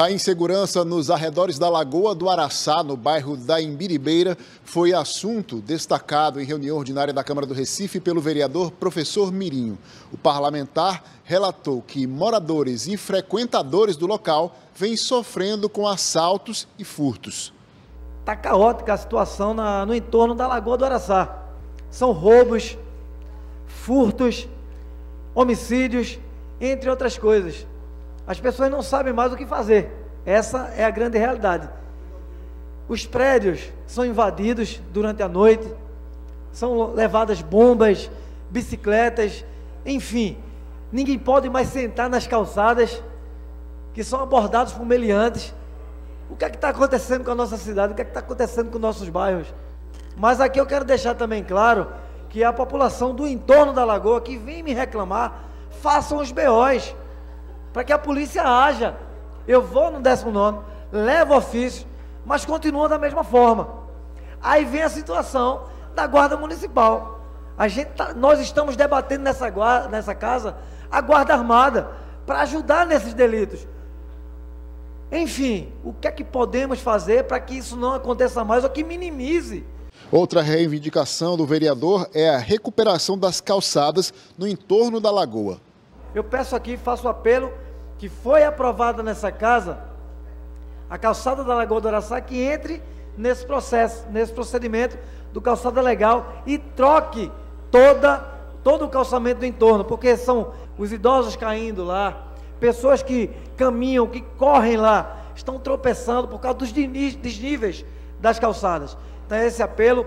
A insegurança nos arredores da Lagoa do Araçá, no bairro da Imbiribeira, foi assunto destacado em reunião ordinária da Câmara do Recife pelo vereador professor Mirinho. O parlamentar relatou que moradores e frequentadores do local vêm sofrendo com assaltos e furtos. Está caótica a situação na, no entorno da Lagoa do Araçá. São roubos, furtos, homicídios, entre outras coisas. As pessoas não sabem mais o que fazer. Essa é a grande realidade. Os prédios são invadidos durante a noite, são levadas bombas, bicicletas, enfim. Ninguém pode mais sentar nas calçadas, que são abordados por meliantes. O que é que está acontecendo com a nossa cidade? O que é que está acontecendo com nossos bairros? Mas aqui eu quero deixar também claro que a população do entorno da lagoa que vem me reclamar, façam os BOs para que a polícia haja. Eu vou no 19, levo ofício, mas continua da mesma forma. Aí vem a situação da guarda municipal. A gente tá, nós estamos debatendo nessa, guarda, nessa casa a guarda armada para ajudar nesses delitos. Enfim, o que é que podemos fazer para que isso não aconteça mais ou que minimize? Outra reivindicação do vereador é a recuperação das calçadas no entorno da lagoa. Eu peço aqui, faço apelo, que foi aprovada nessa casa a calçada da Lagoa do Araçá, que entre nesse processo, nesse procedimento do calçada legal e troque toda, todo o calçamento do entorno, porque são os idosos caindo lá, pessoas que caminham, que correm lá, estão tropeçando por causa dos desníveis das calçadas. Então, esse apelo.